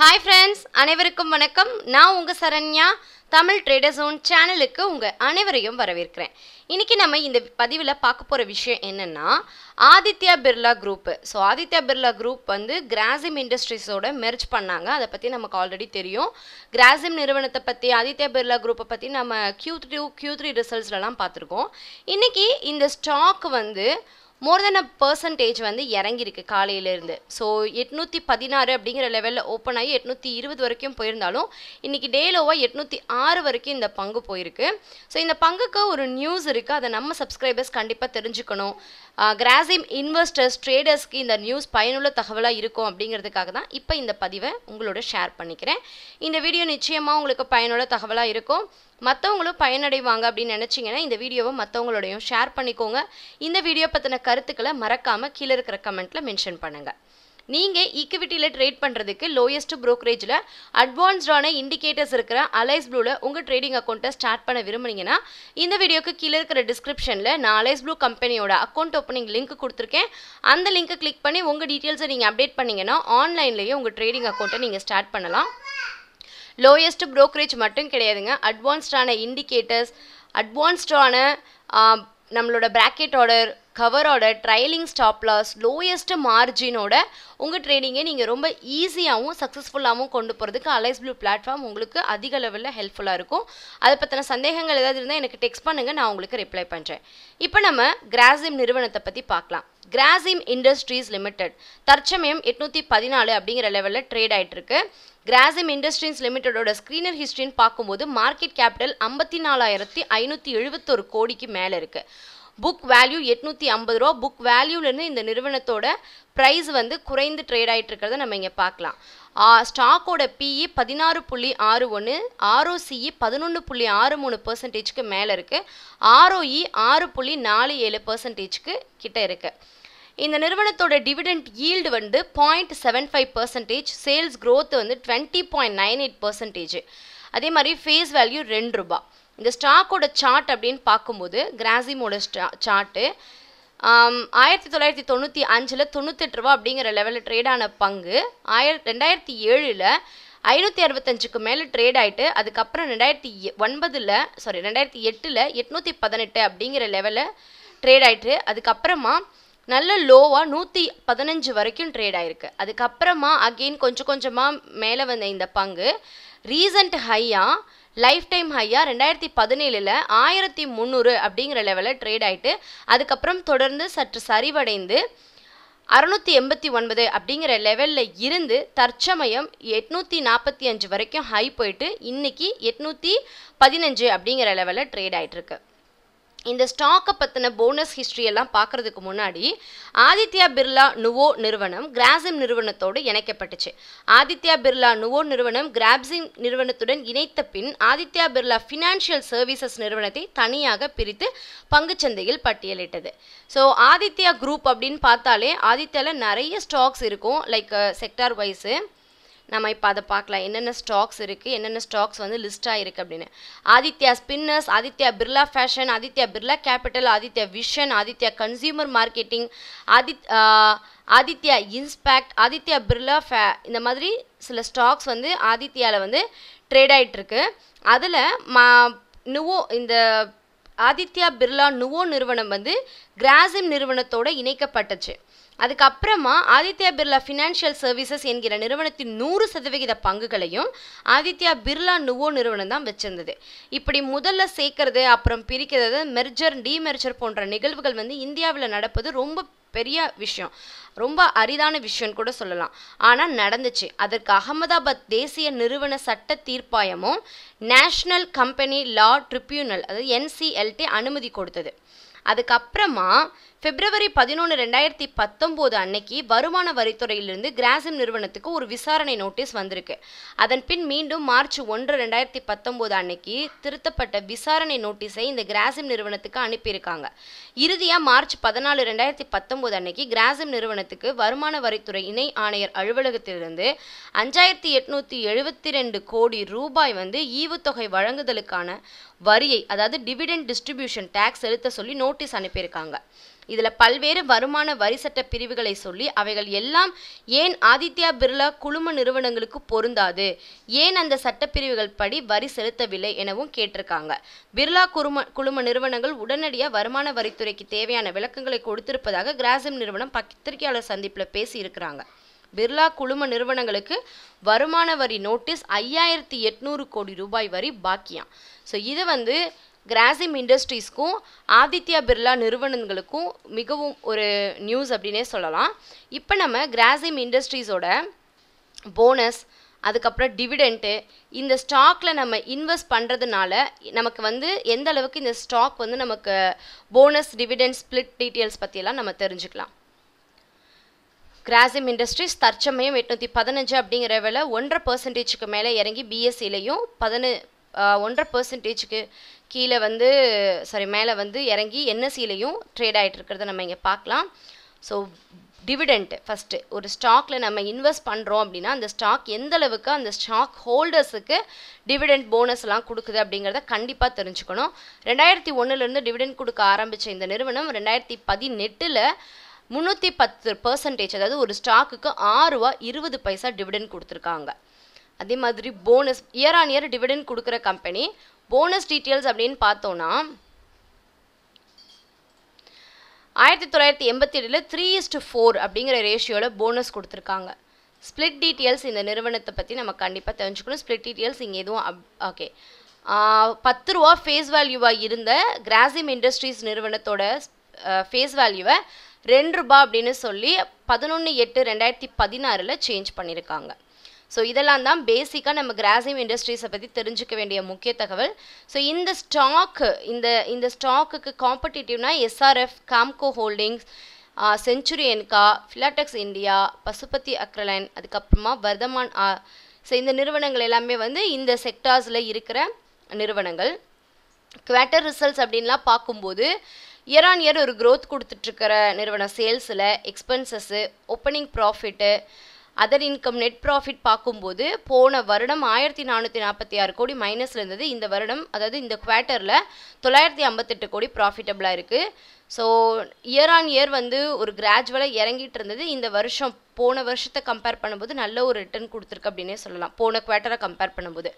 hi friends அனைவருக்கும் வணக்கம் நான் உங்கள் சரண்யா தமிழ் ட்ரேடர்ஸோன் சேனலுக்கு உங்கள் அனைவரையும் வரவேற்கிறேன் இன்றைக்கி நம்ம இந்த பதிவில் பார்க்க போகிற விஷயம் என்னென்னா Aditya Birla group so Aditya Birla group வந்து கிராசிம் இண்டஸ்ட்ரீஸோட மெர்ஜ் பண்ணாங்க அதை பற்றி நமக்கு ஆல்ரெடி தெரியும் கிராசிம் நிறுவனத்தை பற்றி ஆதித்யா பிர்லா குரூப்பை பற்றி நம்ம கியூ த்ரீ கியூ த்ரீ ரிசல்ட்ஸ்லாம் பார்த்துருக்கோம் இன்றைக்கி இந்த ஸ்டாக் வந்து மோர் தென் அ பர்சன்டேஜ் வந்து இறங்கியிருக்கு காலையிலேருந்து ஸோ எட்நூற்றி பதினாறு அப்படிங்கிற லெவலில் ஓப்பன் ஆகி எட்நூற்றி இருபது வரைக்கும் போயிருந்தாலும் இன்றைக்கி டேலோவாக எட்நூற்றி ஆறு வரைக்கும் இந்த பங்கு போயிருக்கு ஸோ இந்த பங்குக்கு ஒரு நியூஸ் இருக்குது அதை நம்ம சப்ஸ்கிரைபர்ஸ் கண்டிப்பாக தெரிஞ்சுக்கணும் கிராசிம் இன்வெஸ்டர்ஸ் ட்ரேடர்ஸ்க்கு இந்த நியூஸ் பயனுள்ள தகவலாக இருக்கும் அப்படிங்கிறதுக்காக தான் இப்போ இந்த பதிவை உங்களோட ஷேர் பண்ணிக்கிறேன் இந்த வீடியோ நிச்சயமாக உங்களுக்கு பயனுள்ள தகவலாக இருக்கும் மற்றவங்களும் பயனடைவாங்க அப்படின்னு நினச்சிங்கன்னா இந்த வீடியோவை மற்றவங்களோடையும் ஷேர் பண்ணிக்கோங்க இந்த வீடியோ பற்றின கருத்துக்களை மறக்காமல் கீழே இருக்கிற கமெண்ட்டில் மென்ஷன் பண்ணுங்கள் நீங்கள் ஈக்குவிட்டியில் ட்ரேட் பண்ணுறதுக்கு லோயஸ்ட் ப்ரோக்கரேஜில் அட்வான்ஸ்டான இண்டிகேட்டர்ஸ் இருக்கிற அலைஸ் ப்ளூவில் உங்கள் ட்ரேடிங் அக்கௌண்ட்டை ஸ்டார்ட் பண்ண விரும்புனீங்கன்னா இந்த வீடியோக்கு கீழே இருக்கிற டிஸ்கிரிப்ஷனில் நான் அலைஸ் ப்ளூ கம்பெனியோட அக்கௌண்ட் ஓப்பனிங் லிங்க் கொடுத்துருக்கேன் அந்த லிங்க்கை கிளிக் பண்ணி உங்கள் டீட்டெயில்ஸை நீங்கள் அப்டேட் பண்ணிங்கன்னா ஆன்லைன்லேயே உங்கள் ட்ரேடிங் அக்கௌண்ட்டை நீங்கள் ஸ்டார்ட் பண்ணலாம் லோயஸ்ட் ப்ரோக்கரேஜ் மட்டும் கிடையாதுங்க அட்வான்ஸ்டான இண்டிகேட்டர்ஸ் அட்வான்ஸ்டான நம்மளோட ப்ராக்கெட் ஆர்டர் கவரோட ட்ரைலிங் ஸ்டாப் லாஸ் லோயஸ்ட் மார்ஜினோட உங்கள் ட்ரேடிங்கை நீங்கள் ரொம்ப ஈஸியாகவும் சக்ஸஸ்ஃபுல்லாகவும் கொண்டு போகிறதுக்கு அலைஸ் ப்ளூ பிளாட்ஃபார்ம் உங்களுக்கு அதிக லெவலில் ஹெல்ப்ஃபுல்லாக இருக்கும் அதை பற்றின சந்தேகங்கள் ஏதாவது இருந்தால் எனக்கு டெக்ஸ்ட் பண்ணுங்கள் நான் உங்களுக்கு ரிப்ளை பண்ணுறேன் இப்போ நம்ம கிராசிம் நிறுவனத்தை பற்றி பார்க்கலாம் கிராசிம் இண்டஸ்ட்ரீஸ் லிமிடெட் தற்சமயம் எட்நூற்றி பதினாலு அப்படிங்கிற லெவலில் ட்ரேட் ஆகிட்டு இருக்கு கிராசிம் இண்டஸ்ட்ரீஸ் லிமிடெடோட ஸ்கிரீனர் ஹிஸ்ட்ரின்னு பார்க்கும்போது மார்க்கெட் கேபிட்டல் ஐம்பத்தி நாலாயிரத்தி ஐநூற்றி எழுபத்தொரு கோடிக்கு மேலே இருக்குது புக் வேல்யூ எட்நூற்றி ஐம்பது ரூபா புக் வேல்யூலேருந்து இந்த நிறுவனத்தோட ப்ரைஸ் வந்து குறைந்து ட்ரேட் ஆகிட்டு இருக்கிறத நம்ம இங்கே பார்க்கலாம் ஸ்டாக்கோட பிஇ e பதினாறு புள்ளி ஆறு ஒன்று ஆர்ஓசிஇ e பதினொன்று புள்ளி ஆறு மூணு பர்சன்டேஜ்க்கு மேலே இருக்குது ஆர்ஓஇ e ஆறு புள்ளி நாலு ஏழு பர்சன்டேஜ்க்கு கிட்டே இருக்குது இந்த நிறுவனத்தோட டிவிடெண்ட் ஈல்டு வந்து point seven five percentage sales growth வந்து twenty point nine eight percentage அதே மாதிரி ஃபேஸ் வேல்யூ ரெண்டு ரூபா இந்த ஸ்டாக்கோட சார்ட் அப்படின்னு பார்க்கும்போது கிராசிமோட ஸ்டா சார்ட்டு ஆயிரத்தி தொள்ளாயிரத்தி தொண்ணூற்றி அஞ்சில் தொண்ணூத்தெட்டு ரூபா அப்படிங்கிற லெவலில் ட்ரேடான பங்கு ஆயிர ரெண்டாயிரத்தி ஏழில் ஐநூற்றி அறுபத்தஞ்சுக்கு மேலே ட்ரேட் ஆகிட்டு அதுக்கப்புறம் ரெண்டாயிரத்தி ஒன்பதில் சாரி ரெண்டாயிரத்தி எட்டில் எட்நூற்றி பதினெட்டு அப்படிங்கிற லெவலில் ட்ரேட் ஆகிட்டு அதுக்கப்புறமா நல்ல லோவாக நூற்றி பதினஞ்சு வரைக்கும் ட்ரேட் ஆகிருக்கு அதுக்கப்புறமா அகெயின் கொஞ்சம் கொஞ்சமாக மேலே வந்த இந்த பங்கு ரீசன்ட் ஹையாக லைஃப் டைம் ஹையாக ரெண்டாயிரத்தி பதினேழில் ஆயிரத்தி முந்நூறு அப்படிங்கிற லெவலில் ட்ரேட் ஆகிட்டு அதுக்கப்புறம் தொடர்ந்து சற்று சரிவடைந்து அறுநூத்தி எண்பத்தி ஒன்பது அப்படிங்கிற லெவலில் இருந்து தற்சமயம் எட்நூற்றி நாற்பத்தி அஞ்சு வரைக்கும் ஹை போயிட்டு இன்றைக்கி எட்நூற்றி பதினஞ்சு அப்படிங்கிற லெவலில் ட்ரேட் ஆகிட்டுருக்கு இந்த ஸ்டாக்கை பற்றின போனஸ் ஹிஸ்ட்ரி எல்லாம் பார்க்குறதுக்கு முன்னாடி ஆதித்யா பிர்லா நுவோ நிறுவனம் கிராசிம் நிறுவனத்தோடு இணைக்கப்பட்டுச்சு ஆதித்யா பிர்லா நுவோ நிறுவனம் கிராப்சிம் நிறுவனத்துடன் இணைத்த பின் ஆதித்யா பிர்லா ஃபினான்ஷியல் சர்வீசஸ் நிறுவனத்தை தனியாக பிரித்து பங்குச்சந்தையில் பட்டியலிட்டது ஸோ ஆதித்யா குரூப் அப்படின்னு பார்த்தாலே ஆதித்யாவில் நிறைய ஸ்டாக்ஸ் இருக்கும் லைக் செக்டார் வைஸு நம்ம இப்போ அதை பார்க்கலாம் என்னென்ன ஸ்டாக்ஸ் இருக்குது என்னென்ன ஸ்டாக்ஸ் வந்து லிஸ்ட் ஆகிருக்கு அப்படின்னு Aditya spinners Aditya Birla fashion Aditya Birla capital Aditya vision Aditya consumer marketing ஆதித் ஆதித்யா இன்ஸ்பேக்ட் ஆதித்யா பிர்லா ஃபே இந்த மாதிரி சில ஸ்டாக்ஸ் வந்து ஆதித்யாவில் வந்து ட்ரேட் ஆகிட்டுருக்கு அதில் மா நுவோ இந்த ஆதித்யா பிர்லா நுவோ நிறுவனம் வந்து கிராசிம் நிறுவனத்தோடு இணைக்கப்பட்டுச்சு அதுக்கப்புறமா ஆதித்யா பிர்லா ஃபினான்ஷியல் சர்வீசஸ் என்கிற நிறுவனத்தின் நூறு சதவிகித பங்குகளையும் ஆதித்யா பிர்லா நுவோ நிறுவனம் தான் வச்சிருந்தது இப்படி முதல்ல சேர்க்கறது அப்புறம் பிரிக்கிறது மெர்ஜர் டிமெர்ஜர் போன்ற நிகழ்வுகள் வந்து இந்தியாவில் நடப்பது ரொம்ப பெரிய விஷயம் ரொம்ப அரிதான விஷயம்னு கூட சொல்லலாம் ஆனால் நடந்துச்சு அதற்கு அகமதாபாத் தேசிய நிறுவன சட்ட தீர்ப்பாயமும் நேஷ்னல் கம்பெனி லா ட்ரிபியூனல் அதாவது என்சிஎல்டி அனுமதி கொடுத்தது அதுக்கப்புறமா பிப்ரவரி பதினொன்று ரெண்டாயிரத்தி பத்தொம்போது அன்னைக்கு வருமான வரித்துறையிலிருந்து கிராசிம் நிறுவனத்துக்கு ஒரு விசாரணை நோட்டீஸ் வந்திருக்கு அதன் பின் மீண்டும் மார்ச் ஒன்று ரெண்டாயிரத்தி பத்தொம்போது அன்னைக்கு திருத்தப்பட்ட விசாரணை நோட்டீஸை இந்த கிராசிம் நிறுவனத்துக்கு அனுப்பியிருக்காங்க இறுதியாக மார்ச் பதினாலு ரெண்டாயிரத்தி பத்தொம்போது அன்னைக்கு கிராசிம் நிறுவனத்துக்கு வருமான வரித்துறை இணை ஆணையர் அலுவலகத்திலிருந்து அஞ்சாயிரத்தி எட்நூற்றி எழுபத்தி ரெண்டு கோடி ரூபாய் வந்து ஈவுத்தொகை வழங்குதலுக்கான வரியை அதாவது டிவிடெண்ட் டிஸ்ட்ரிபியூஷன் டேக்ஸ் செலுத்த சொல்லி நோட்டீஸ் அனுப்பியிருக்காங்க இதில் பல்வேறு வருமான வரி சட்ட பிரிவுகளை சொல்லி அவைகள் எல்லாம் ஏன் ஆதித்யா பிர்லா குழும நிறுவனங்களுக்கு பொருந்தாது ஏன் அந்த சட்டப்பிரிவுகள் படி வரி செலுத்தவில்லை எனவும் கேட்டிருக்காங்க பிர்லா குழும குழும நிறுவனங்கள் உடனடியாக வருமான வரித்துறைக்கு தேவையான விளக்கங்களை கொடுத்திருப்பதாக கிராசிம் நிறுவனம் பத்திரிகையாளர் சந்திப்பில் பேசியிருக்கிறாங்க பிர்லா குழும நிறுவனங்களுக்கு வருமான வரி நோட்டீஸ் ஐயாயிரத்தி எட்நூறு கோடி ரூபாய் வரி பாக்கியம் ஸோ இது வந்து கிராசிம் இண்டஸ்ட்ரீஸ்க்கும் ஆதித்யா பிர்லா நிறுவனங்களுக்கும் மிகவும் ஒரு நியூஸ் அப்படின்னே சொல்லலாம் இப்போ நம்ம கிராசிம் இண்டஸ்ட்ரீஸோட போனஸ் அதுக்கப்புறம் டிவிடெண்ட்டு இந்த ஸ்டாக்கில் நம்ம இன்வெஸ்ட் பண்ணுறதுனால நமக்கு வந்து எந்த அளவுக்கு இந்த ஸ்டாக் வந்து நமக்கு போனஸ் டிவிடெண்ட் ஸ்பிளிட் டீட்டெயில்ஸ் பற்றியெல்லாம் நம்ம தெரிஞ்சுக்கலாம் கிராசிம் இண்டஸ்ட்ரீஸ் தற்சமயம் எட்நூற்றி பதினஞ்சு அப்படிங்கிற விலை ஒன்றரை பர்சன்டேஜுக்கு மேலே இறங்கி பிஎஸ்சிலையும் e பதினு ஒன்றரை பர்சன்டேஜுக்கு கீழே வந்து சாரி மேலே வந்து இறங்கி என்எஸ்சிலையும் ட்ரேட் ஆகிட்டு இருக்கிறத நம்ம இங்கே பார்க்கலாம் ஸோ டிவிடெண்ட்டு ஃபஸ்ட்டு ஒரு ஸ்டாக்கில் நம்ம இன்வெஸ்ட் பண்ணுறோம் அப்படின்னா அந்த ஸ்டாக் எந்த அளவுக்கு அந்த ஸ்டாக் ஹோல்டர்ஸுக்கு டிவிடெண்ட் போனஸ்லாம் கொடுக்குது அப்படிங்கிறத கண்டிப்பாக தெரிஞ்சுக்கணும் ரெண்டாயிரத்தி ஒன்றுலேருந்து டிவிடெண்ட் கொடுக்க ஆரம்பித்த இந்த நிறுவனம் ரெண்டாயிரத்தி பதினெட்டில் முந்நூற்றி பத்து பர்சன்டேஜ் அதாவது ஒரு ஸ்டாக்குக்கு ஆறுரூவா இருபது பைசா டிவிடெண்ட் கொடுத்துருக்காங்க அதே மாதிரி bonus year on year dividend கொடுக்குற கம்பெனி போனஸ் டீட்டெயில்ஸ் அப்படின்னு பார்த்தோன்னா ஆயிரத்தி தொள்ளாயிரத்தி எண்பத்தி ஏழில் த்ரீ இஸ்டு ஃபோர் அப்படிங்கிற ரேஷியோவில் போனஸ் கொடுத்துருக்காங்க ஸ்ப்ளிட் டீட்டெயில்ஸ் இந்த நிறுவனத்தை பற்றி நம்ம கண்டிப்பாக தெரிஞ்சுக்கணும் ஸ்ப்ளிட் டீட்டெயில்ஸ் இங்கே எதுவும் அப் ஓகே பத்து ரூபா ஃபேஸ் வேல்யூவாக இருந்த கிராசிம் இண்டஸ்ட்ரீஸ் நிறுவனத்தோட ஃபேஸ் வேல்யூவை ரெண்டு ரூபா அப்படின்னு சொல்லி பதினொன்று எட்டு ரெண்டாயிரத்தி பதினாறில் சேஞ்ச் பண்ணியிருக்காங்க ஸோ இதெல்லாம் தான் பேசிக்காக நம்ம கிராசிம் இண்டஸ்ட்ரீஸை பற்றி தெரிஞ்சுக்க வேண்டிய முக்கிய தகவல் ஸோ இந்த ஸ்டாக்கு இந்த இந்த ஸ்டாக்குக்கு காம்படிட்டிவ்னா எஸ்ஆர்எஃப் காம்கோ holdings century Enka Filatex India Pashupati அக்ரலைன் அதுக்கப்புறமா வர்தமான் ஆ ஸோ இந்த நிறுவனங்கள் எல்லாமே வந்து இந்த செக்டார்ஸில் இருக்கிற நிறுவனங்கள் குவார்ட்டர் ரிசல்ட்ஸ் அப்படின்லாம் பார்க்கும்போது இயர் ஆன் இயர் ஒரு க்ரோத் கொடுத்துட்ருக்கிற நிறுவனம் சேல்ஸில் expenses opening profit other income net profit பார்க்கும்போது போன வருடம் ஆயிரத்தி நானூற்றி நாற்பத்தி ஆறு கோடி மைனஸில் இருந்தது இந்த வருடம் அதாவது இந்த குவார்ட்டரில் தொள்ளாயிரத்தி ஐம்பத்தெட்டு கோடி ப்ராஃபிட்டபிளாக இருக்குது ஸோ இயர் ஆன் இயர் வந்து ஒரு கிராஜுவலாக இறங்கிட்டு இருந்தது இந்த வருஷம் போன வருஷத்தை கம்பேர் பண்ணும்போது நல்ல ஒரு ரிட்டர்ன் கொடுத்துருக்கு அப்படின்னே சொல்லலாம் போன குவார்ட்டரை கம்பேர் பண்ணும்போது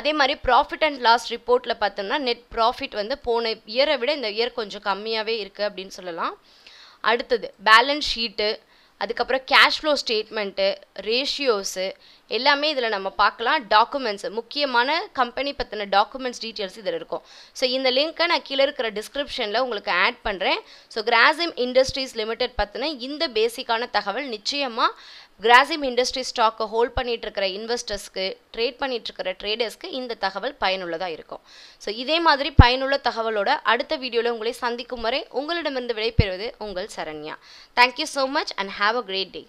அதே மாதிரி ப்ராஃபிட் அண்ட் லாஸ் ரிப்போர்ட்டில் பார்த்தோம்னா நெட் ப்ராஃபிட் வந்து போன இயரை விட இந்த இயர் கொஞ்சம் கம்மியாகவே இருக்குது அப்படின்னு சொல்லலாம் அடுத்தது பேலன்ஸ் ஷீட்டு அதுக்கப்புறம் கேஷ் ஃப்ளோ ஸ்டேட்மெண்ட்டு ரேஷியோஸு எல்லாமே இதில் நம்ம பார்க்கலாம் டாக்குமெண்ட்ஸ் முக்கியமான கம்பெனி பற்றின டாக்குமெண்ட்ஸ் டீட்டெயில்ஸ் இதில் இருக்கும் ஸோ இந்த லிங்க்கை நான் கீழே இருக்கிற டிஸ்கிரிப்ஷனில் உங்களுக்கு ஆட் பண்ணுறேன் ஸோ கிராசிம் இண்டஸ்ட்ரீஸ் லிமிடெட் பற்றின இந்த பேசிக்கான தகவல் நிச்சயமாக கிராசிம் இண்டஸ்ட்ரி ஸ்டாக்கை ஹோல்ட் பண்ணிட்டு இருக்கிற இன்வெஸ்டர்ஸ்க்கு ட்ரேட் பண்ணிட்டு இருக்கிற ட்ரேடர்ஸ்க்கு இந்த தகவல் பயனுள்ளதாக இருக்கும் ஸோ இதே மாதிரி பயனுள்ள தகவலோட அடுத்த வீடியோவில் உங்களை சந்திக்கும் வரை உங்களிடமிருந்து விடைபெறுவது உங்கள் Saranya thank you so much and have a great day